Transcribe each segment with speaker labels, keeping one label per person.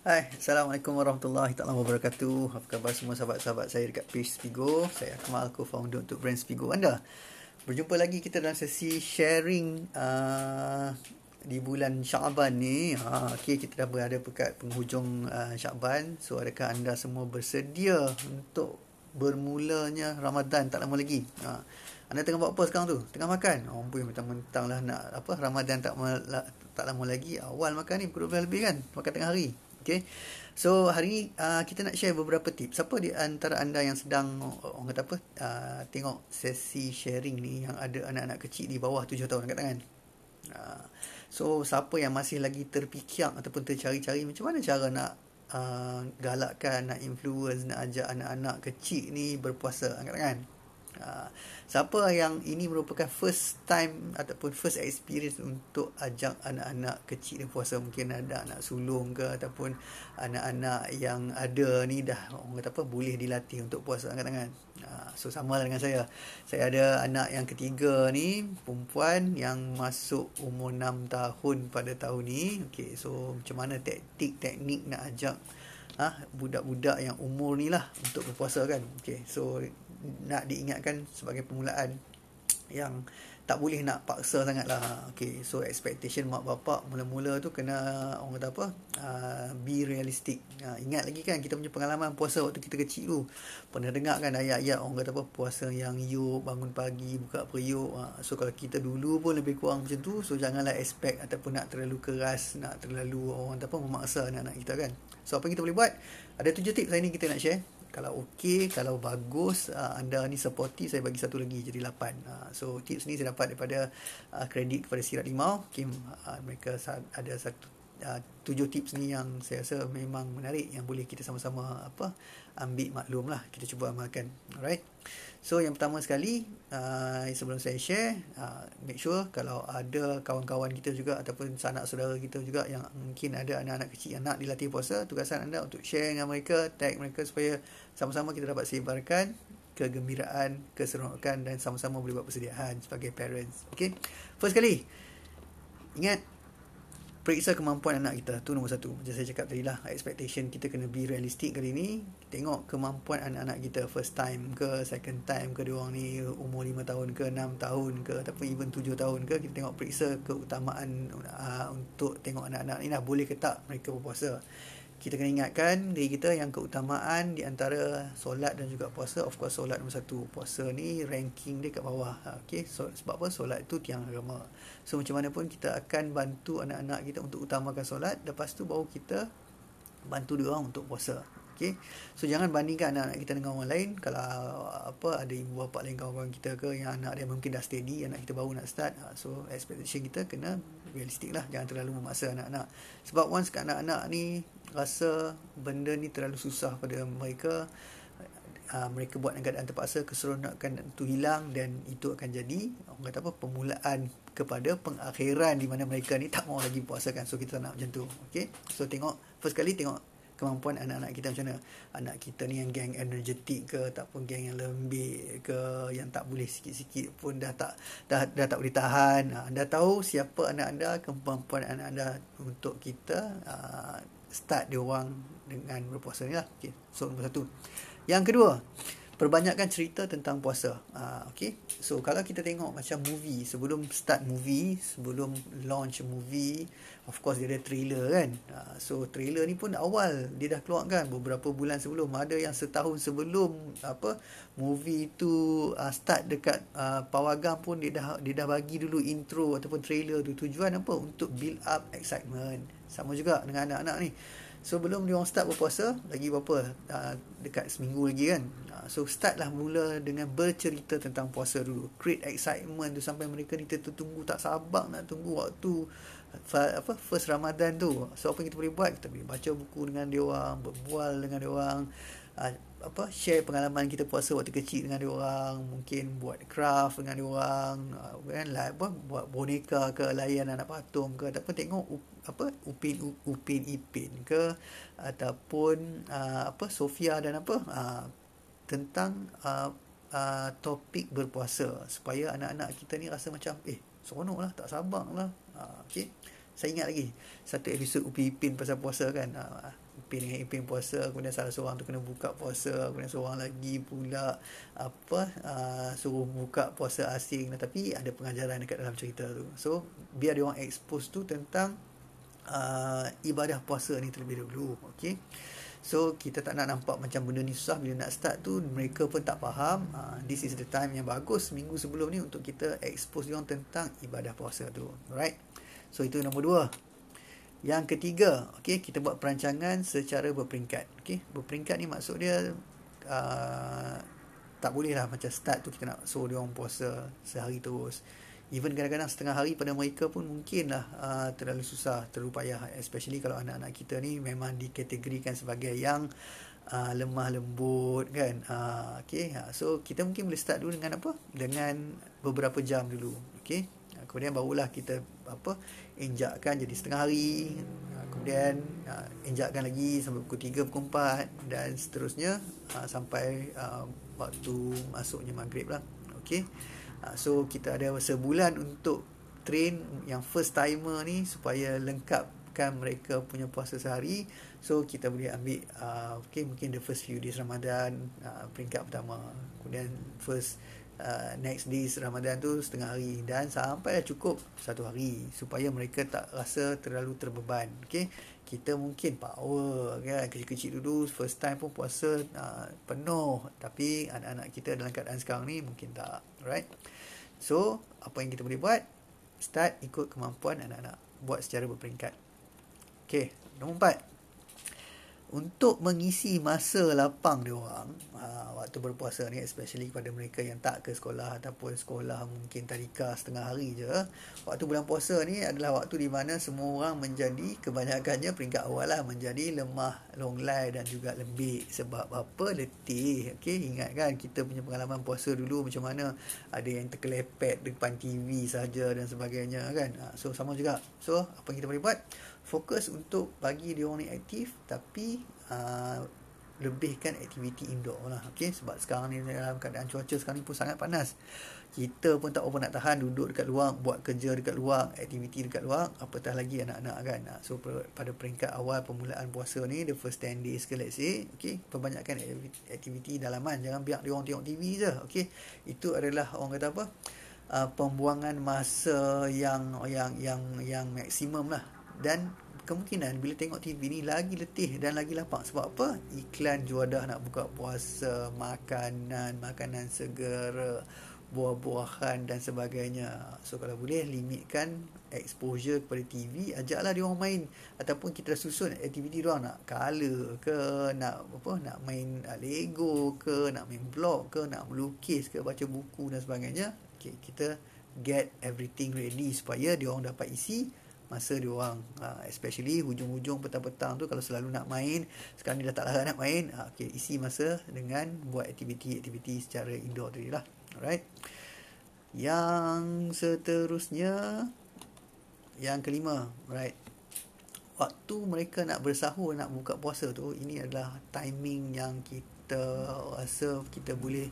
Speaker 1: Hai, Assalamualaikum Warahmatullahi Ta'ala Wabarakatuh Apa khabar semua sahabat-sahabat saya dekat page Spigo Saya Akmal, co-founder untuk brand Spigo anda Berjumpa lagi kita dalam sesi sharing uh, di bulan Syaban ni ha, okay, Kita dah berada dekat penghujung uh, Syaban So adakah anda semua bersedia untuk bermulanya Ramadan tak lama lagi ha. Anda tengah buat apa sekarang tu? Tengah makan? Oh, pun mentang-mentang lah nak apa, Ramadan tak, tak lama lagi Awal makan ni, pukul lebih-lebih kan? Makan tengah hari Okay. So hari ni uh, kita nak share beberapa tips. Siapa di antara anda yang sedang orang kata apa? Uh, tengok sesi sharing ni yang ada anak-anak kecil di bawah 7 tahun angkat tangan. Uh, so siapa yang masih lagi terpikir ataupun tercari-cari macam mana cara nak uh, galakkan, nak influence, nak ajak anak-anak kecil ni berpuasa angkat tangan. Ah, siapa yang ini merupakan first time ataupun first experience untuk ajak anak-anak kecil ni puasa mungkin ada anak sulung ke ataupun anak-anak yang ada ni dah orang kata apa boleh dilatih untuk puasa angkat tangan. Ah, so sama lah dengan saya. Saya ada anak yang ketiga ni perempuan yang masuk umur 6 tahun pada tahun ni. Okay, so macam mana taktik teknik nak ajak ah budak-budak yang umur ni lah untuk berpuasa kan. Okay, so nak diingatkan sebagai permulaan yang tak boleh nak paksa sangat lah okay, so expectation mak bapak mula-mula tu kena orang kata apa uh, be realistic uh, ingat lagi kan kita punya pengalaman puasa waktu kita kecil tu pernah dengar kan ayat-ayat orang kata apa puasa yang yuk bangun pagi buka periuk uh, so kalau kita dulu pun lebih kurang macam tu so janganlah expect ataupun nak terlalu keras nak terlalu orang kata apa memaksa anak-anak kita kan so apa yang kita boleh buat ada tujuh tips hari ni kita nak share kalau okey, kalau bagus, uh, anda ni supporti saya bagi satu lagi jadi lapan. Uh, so tips ni saya dapat daripada uh, kredit kepada Sirat Limau. Kim, uh, mereka ada satu uh, tujuh tips ni yang saya rasa memang menarik yang boleh kita sama-sama apa ambil maklum lah kita cuba amalkan alright so yang pertama sekali uh, sebelum saya share uh, make sure kalau ada kawan-kawan kita juga ataupun sanak saudara kita juga yang mungkin ada anak-anak kecil yang nak dilatih puasa tugasan anda untuk share dengan mereka tag mereka supaya sama-sama kita dapat sebarkan kegembiraan keseronokan dan sama-sama boleh buat persediaan sebagai parents okay first kali ingat periksa kemampuan anak kita tu nombor satu macam saya cakap tadi lah expectation kita kena be realistic kali ni tengok kemampuan anak-anak kita first time ke second time ke diorang ni umur lima tahun ke enam tahun ke ataupun even tujuh tahun ke kita tengok periksa keutamaan uh, untuk tengok anak-anak ni lah boleh ke tak mereka berpuasa kita kena ingatkan diri kita yang keutamaan di antara solat dan juga puasa of course solat nombor satu puasa ni ranking dia kat bawah ha, okay? so, sebab apa solat tu tiang agama so macam mana pun kita akan bantu anak-anak kita untuk utamakan solat lepas tu baru kita bantu dia orang untuk puasa Okay. So jangan bandingkan anak-anak kita dengan orang lain Kalau uh, apa ada ibu bapa lain kawan-kawan kita ke Yang anak dia mungkin dah steady Anak kita baru nak start ha, So expectation kita kena realistik lah Jangan terlalu memaksa anak-anak Sebab once anak-anak ni rasa benda ni terlalu susah pada mereka uh, mereka buat dengan keadaan terpaksa keseronokan tu hilang dan itu akan jadi orang kata apa permulaan kepada pengakhiran di mana mereka ni tak mau lagi puasakan so kita tak nak macam tu okey so tengok first kali tengok kemampuan anak-anak kita macam mana anak kita ni yang geng energetik ke ataupun geng yang lembik ke yang tak boleh sikit-sikit pun dah tak dah, dah tak boleh tahan ah, anda tahu siapa anak anda kemampuan anak anda untuk kita ah, start dia orang dengan berpuasa ni lah. Okay. So nombor satu. Yang kedua, perbanyakkan cerita tentang puasa. Uh, ah, okay. So, kalau kita tengok macam movie, sebelum start movie, sebelum launch movie, of course dia ada trailer kan. Uh, so, trailer ni pun awal dia dah keluarkan beberapa bulan sebelum. Ada yang setahun sebelum apa movie tu uh, start dekat uh, Pawagam pun dia dah, dia dah bagi dulu intro ataupun trailer tu. Tujuan apa? Untuk build up excitement. Sama juga dengan anak-anak ni. So belum dia orang start berpuasa lagi berapa uh, dekat seminggu lagi kan. Uh, so startlah mula dengan bercerita tentang puasa dulu. Create excitement tu sampai mereka ni tertunggu tak sabar nak tunggu waktu uh, apa first Ramadan tu. So apa yang kita boleh buat? Kita boleh baca buku dengan dia orang, berbual dengan dia orang. Ah, apa share pengalaman kita puasa waktu kecil dengan orang mungkin buat craft dengan diorang uh, ah, kan lah apa buat boneka ke layan anak patung ke ataupun tengok apa upin upin ipin ke ataupun uh, apa sofia dan apa uh, tentang uh, uh, topik berpuasa supaya anak-anak kita ni rasa macam eh seronoklah tak sabar lah uh, okey saya ingat lagi satu episod upin ipin pasal puasa kan uh, pin dengan Ipin puasa kemudian salah seorang tu kena buka puasa kemudian seorang lagi pula apa uh, suruh buka puasa asing tapi ada pengajaran dekat dalam cerita tu so biar dia orang expose tu tentang uh, ibadah puasa ni terlebih dahulu okay So kita tak nak nampak macam benda ni susah bila nak start tu mereka pun tak faham uh, this is the time yang bagus minggu sebelum ni untuk kita expose dia orang tentang ibadah puasa tu alright so itu nombor dua yang ketiga, okey, kita buat perancangan secara berperingkat. Okey, berperingkat ni maksud dia uh, tak boleh lah macam start tu kita nak suruh dia orang puasa sehari terus. Even kadang-kadang setengah hari pada mereka pun mungkin lah uh, terlalu susah, terlalu payah. Especially kalau anak-anak kita ni memang dikategorikan sebagai yang uh, lemah lembut kan. Uh, okay. Uh, so kita mungkin boleh start dulu dengan apa? Dengan beberapa jam dulu. Okay. Kemudian barulah kita apa injakkan jadi setengah hari ha, kemudian ha, injakkan lagi sampai pukul 3 pukul 4 dan seterusnya ha, sampai waktu masuknya maghrib lah okey so kita ada sebulan untuk train yang first timer ni supaya lengkap kan mereka punya puasa sehari so kita boleh ambil uh, okay, mungkin the first few days Ramadan uh, peringkat pertama kemudian first Uh, next day Ramadan tu setengah hari dan sampai dah cukup satu hari supaya mereka tak rasa terlalu terbeban okey kita mungkin power kan kecil-kecil dulu first time pun puasa uh, penuh tapi anak-anak kita dalam keadaan sekarang ni mungkin tak right so apa yang kita boleh buat start ikut kemampuan anak-anak buat secara berperingkat okey nombor 4 untuk mengisi masa lapang dia orang ha, waktu berpuasa ni especially kepada mereka yang tak ke sekolah ataupun sekolah mungkin tarika setengah hari je waktu bulan puasa ni adalah waktu di mana semua orang menjadi kebanyakannya peringkat awal lah menjadi lemah longlai dan juga lembik sebab apa letih okay, ingat kan kita punya pengalaman puasa dulu macam mana ada yang terkelepet depan TV saja dan sebagainya kan ha, so sama juga so apa yang kita boleh buat fokus untuk bagi dia orang ni aktif tapi uh, lebihkan aktiviti indoor lah okay? sebab sekarang ni dalam keadaan cuaca sekarang ni pun sangat panas kita pun tak apa nak tahan duduk dekat luar buat kerja dekat luar aktiviti dekat luar apatah lagi anak-anak kan ah, so pada peringkat awal permulaan puasa ni the first 10 days ke let's say okay? perbanyakkan aktiviti dalaman jangan biar dia orang tengok TV je okay? itu adalah orang kata apa uh, pembuangan masa yang yang yang yang maksimum lah dan kemungkinan bila tengok TV ni lagi letih dan lagi lapar sebab apa iklan juadah nak buka puasa makanan makanan segar buah-buahan dan sebagainya so kalau boleh limitkan exposure kepada TV ajaklah dia orang main ataupun kita susun aktiviti dia nak color ke nak apa nak main lego ke nak main blok ke nak melukis ke baca buku dan sebagainya okay, kita get everything ready supaya dia orang dapat isi masa dia orang uh, especially hujung-hujung petang-petang tu kalau selalu nak main sekarang ni dah tak larang nak main uh, okay, isi masa dengan buat aktiviti-aktiviti secara indoor tadi lah alright yang seterusnya yang kelima alright waktu mereka nak bersahur nak buka puasa tu ini adalah timing yang kita rasa kita boleh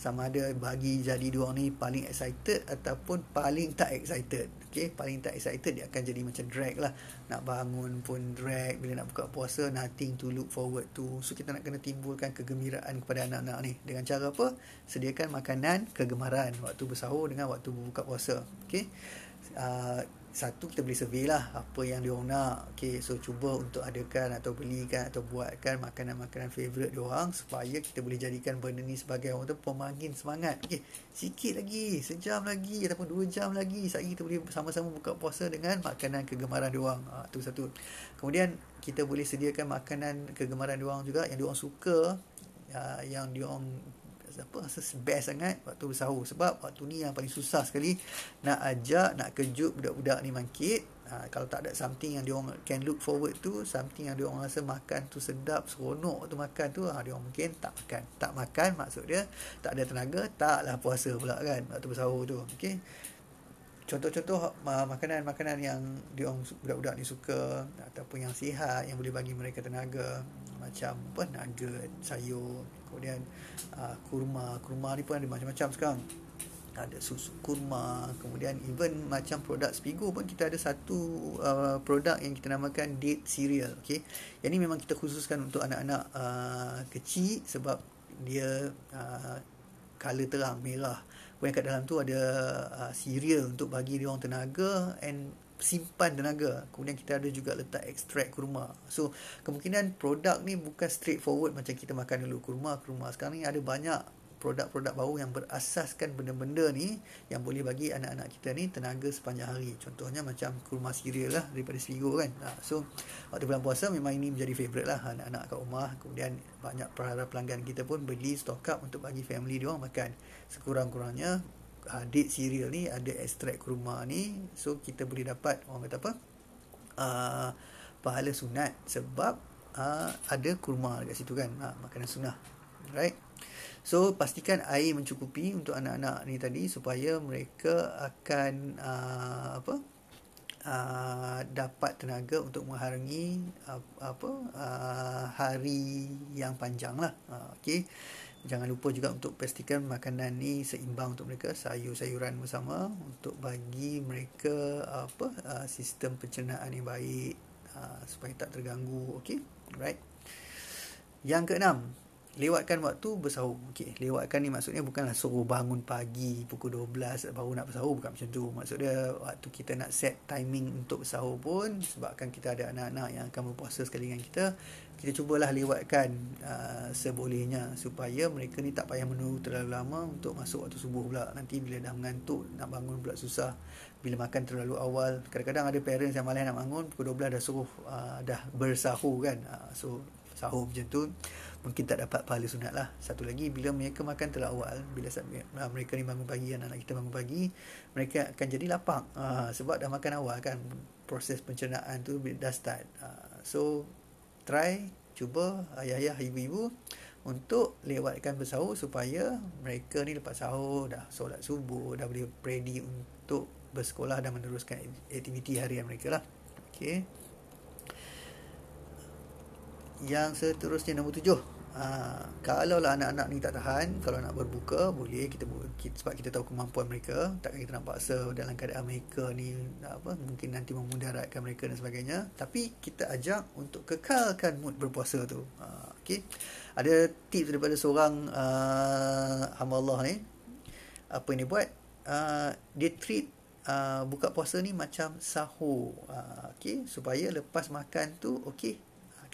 Speaker 1: sama ada bagi jadi dua orang ni paling excited ataupun paling tak excited okey paling tak excited dia akan jadi macam drag lah nak bangun pun drag bila nak buka puasa nothing to look forward to so kita nak kena timbulkan kegembiraan kepada anak-anak ni dengan cara apa sediakan makanan kegemaran waktu bersahur dengan waktu buka puasa okey ah, satu kita boleh survey lah apa yang dia orang nak okay, so cuba untuk adakan atau belikan atau buatkan makanan-makanan favourite dia orang supaya kita boleh jadikan benda ni sebagai orang tu pemangin semangat okay, sikit lagi sejam lagi ataupun dua jam lagi sehari kita boleh sama-sama buka puasa dengan makanan kegemaran dia orang ha, tu satu kemudian kita boleh sediakan makanan kegemaran dia orang juga yang dia orang suka ha, yang dia orang apa rasa best sangat waktu bersahur sebab waktu ni yang paling susah sekali nak ajak nak kejut budak-budak ni mangkit ha, kalau tak ada something yang diorang can look forward tu something yang diorang rasa makan tu sedap seronok tu makan tu ha, diorang mungkin tak makan tak makan maksud dia tak ada tenaga taklah puasa pula kan waktu bersahur tu okay contoh-contoh uh, makanan-makanan yang diorang budak-budak ni suka ataupun yang sihat yang boleh bagi mereka tenaga macam apa nugget, sayur, kemudian uh, kurma, kurma ni pun ada macam-macam sekarang. Ada susu kurma, kemudian even macam produk Spigo pun kita ada satu uh, produk yang kita namakan date cereal, okey. Yang ni memang kita khususkan untuk anak-anak uh, kecil sebab dia uh, color terang merah yang kat dalam tu ada uh, serial untuk bagi dia orang tenaga and simpan tenaga. Kemudian kita ada juga letak ekstrak kurma. So, kemungkinan produk ni bukan straightforward macam kita makan dulu kurma, kurma. Sekarang ni ada banyak produk-produk baru yang berasaskan benda-benda ni yang boleh bagi anak-anak kita ni tenaga sepanjang hari. Contohnya macam kurma cereal lah daripada Sligo kan. Ha, so, waktu bulan puasa memang ini menjadi favourite lah anak-anak kat rumah. Kemudian banyak para pelanggan kita pun beli stock up untuk bagi family dia orang makan. Sekurang-kurangnya, ha, adik cereal ni ada ekstrak kurma ni. So, kita boleh dapat orang kata apa? Uh, pahala sunat sebab uh, ada kurma dekat situ kan. Uh, makanan sunnah. Right? So pastikan air mencukupi untuk anak-anak ni tadi supaya mereka akan uh, apa uh, dapat tenaga untuk mengharungi uh, apa uh, hari yang panjang lah. Uh, okay. Jangan lupa juga untuk pastikan makanan ni seimbang untuk mereka sayur-sayuran bersama untuk bagi mereka apa sistem pencernaan yang baik supaya tak terganggu Okay, right yang keenam lewatkan waktu bersahur. Okey, lewatkan ni maksudnya bukanlah suruh bangun pagi pukul 12 baru nak bersahur bukan macam tu. Maksudnya waktu kita nak set timing untuk bersahur pun sebabkan kita ada anak-anak yang akan berpuasa sekali dengan kita, kita cubalah lewatkan uh, sebolehnya supaya mereka ni tak payah menunggu terlalu lama untuk masuk waktu subuh pula. Nanti bila dah mengantuk nak bangun pula susah. Bila makan terlalu awal, kadang-kadang ada parents yang malas nak bangun pukul 12 dah suruh uh, dah bersahur kan. Uh, so sahur macam tu mungkin tak dapat pahala sunat lah. Satu lagi, bila mereka makan telah awal, bila ah, mereka ni bangun pagi, anak-anak kita bangun pagi, mereka akan jadi lapang. Uh, sebab dah makan awal kan, proses pencernaan tu dah start. Uh, so, try, cuba ayah-ayah, ibu-ibu untuk lewatkan bersahur supaya mereka ni lepas sahur, dah solat subuh, dah boleh ready untuk bersekolah dan meneruskan aktiviti harian mereka lah. Okay yang seterusnya nombor tujuh ha, ah, kalau lah anak-anak ni tak tahan kalau nak berbuka boleh kita, kita sebab kita tahu kemampuan mereka takkan kita nak paksa dalam keadaan mereka ni apa mungkin nanti memudaratkan mereka dan sebagainya tapi kita ajak untuk kekalkan mood berpuasa tu ha, ah, okay. ada tips daripada seorang uh, hamba Allah ni apa yang dia buat uh, dia treat Uh, buka puasa ni macam sahur uh, okay? supaya lepas makan tu okay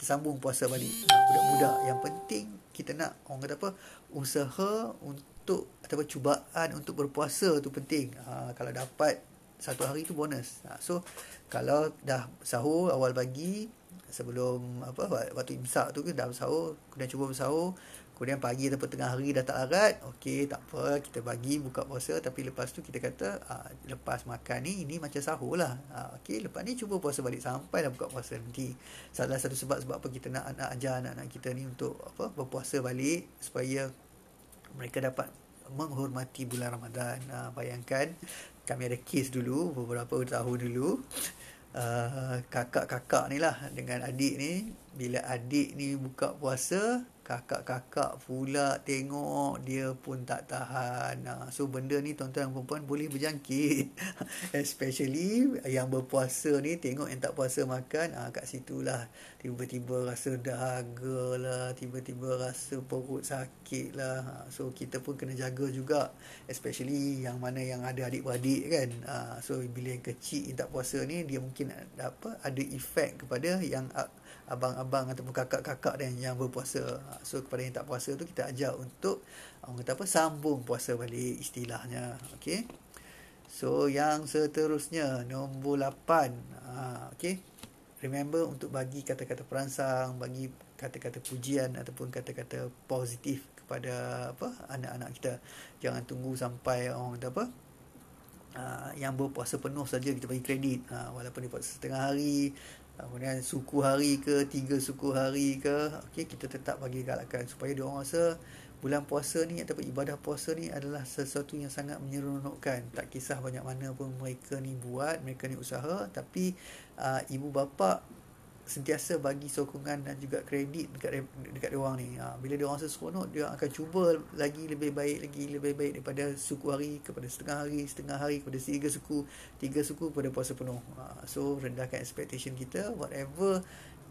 Speaker 1: kita sambung puasa balik budak-budak yang penting kita nak orang kata apa usaha untuk ataupun cubaan untuk berpuasa tu penting ha, kalau dapat satu hari tu bonus ha, so kalau dah sahur awal pagi sebelum apa waktu imsak tu ke dah sahur kemudian cuba bersahur Kemudian pagi ataupun tengah hari dah tak larat, okey tak apa kita bagi buka puasa tapi lepas tu kita kata uh, lepas makan ni ini macam sahur lah. Ah, okey lepas ni cuba puasa balik sampai dah buka puasa nanti. Salah satu sebab sebab apa kita nak anak ajar anak-anak kita ni untuk apa berpuasa balik supaya mereka dapat menghormati bulan Ramadan. Uh, bayangkan kami ada kes dulu beberapa tahun dulu Uh, kakak-kakak ni lah dengan adik ni bila adik ni buka puasa kakak-kakak pula tengok dia pun tak tahan. Ha, so benda ni tuan-tuan dan perempuan boleh berjangkit. Especially yang berpuasa ni tengok yang tak puasa makan ha, kat situlah tiba-tiba rasa dahaga lah, tiba-tiba rasa perut sakit lah. Ha, so kita pun kena jaga juga. Especially yang mana yang ada adik-beradik kan. So bila yang kecil yang tak puasa ni dia mungkin apa ada efek kepada yang abang-abang ataupun kakak-kakak dan yang berpuasa. So kepada yang tak puasa tu kita ajar untuk orang kata apa sambung puasa balik istilahnya. Okey. So yang seterusnya nombor 8. Ha, okay? Remember untuk bagi kata-kata perangsang, bagi kata-kata pujian ataupun kata-kata positif kepada apa anak-anak kita. Jangan tunggu sampai orang kata apa Uh, yang berpuasa penuh saja kita bagi kredit uh, walaupun dia puasa setengah hari kemudian suku hari ke tiga suku hari ke okay kita tetap bagi galakan supaya dia orang rasa bulan puasa ni ataupun ibadah puasa ni adalah sesuatu yang sangat menyeronokkan tak kisah banyak mana pun mereka ni buat mereka ni usaha tapi uh, ibu bapa sentiasa bagi sokongan dan juga kredit dekat dekat dia orang ni. Ha, bila dia orang rasa seronok, dia akan cuba lagi lebih baik lagi lebih baik daripada suku hari kepada setengah hari, setengah hari kepada tiga suku, tiga suku kepada puasa penuh. Ha, so rendahkan expectation kita whatever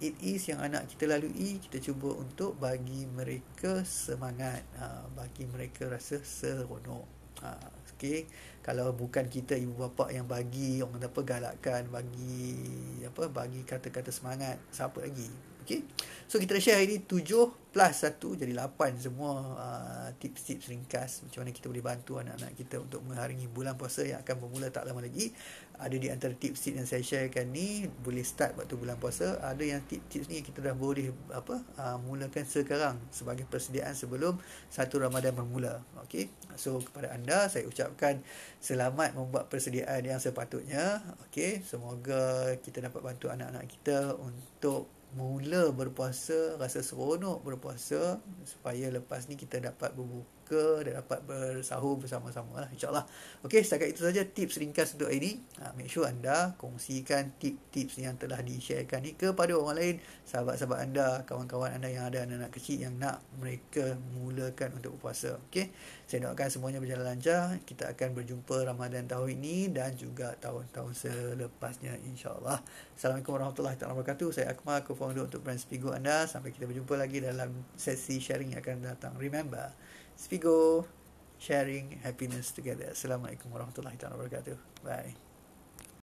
Speaker 1: it is yang anak kita lalui, kita cuba untuk bagi mereka semangat, ha, bagi mereka rasa seronok. Ha, Okay. Kalau bukan kita ibu bapa yang bagi orang kata apa galakkan, bagi apa bagi kata-kata semangat, siapa lagi? Okay. So kita dah share hari ni 7 plus 1 jadi 8 semua ah, tips-tips uh, ringkas macam mana kita boleh bantu anak-anak kita untuk mengharingi bulan puasa yang akan bermula tak lama lagi. Ada di antara tips-tips yang saya sharekan ni boleh start waktu bulan puasa. Ada yang tips-tips ni kita dah boleh apa uh, mulakan sekarang sebagai persediaan sebelum satu Ramadan bermula. Okey. So kepada anda saya ucapkan selamat membuat persediaan yang sepatutnya. Okey, semoga kita dapat bantu anak-anak kita untuk mula berpuasa rasa seronok berpuasa supaya lepas ni kita dapat berbu- berbuka dan dapat bersahur bersama-sama lah insyaAllah ok setakat itu saja tips ringkas untuk hari ini ha, make sure anda kongsikan tips-tips yang telah di-sharekan ni kepada orang lain sahabat-sahabat anda kawan-kawan anda yang ada anak-anak kecil yang nak mereka mulakan untuk berpuasa ok saya doakan semuanya berjalan lancar kita akan berjumpa Ramadan tahun ini dan juga tahun-tahun selepasnya insyaAllah Assalamualaikum warahmatullahi wabarakatuh saya Akmal co-founder untuk brand Spigo anda sampai kita berjumpa lagi dalam sesi sharing yang akan datang Remember. Spigo sharing happiness together. Assalamualaikum warahmatullahi wabarakatuh. Bye.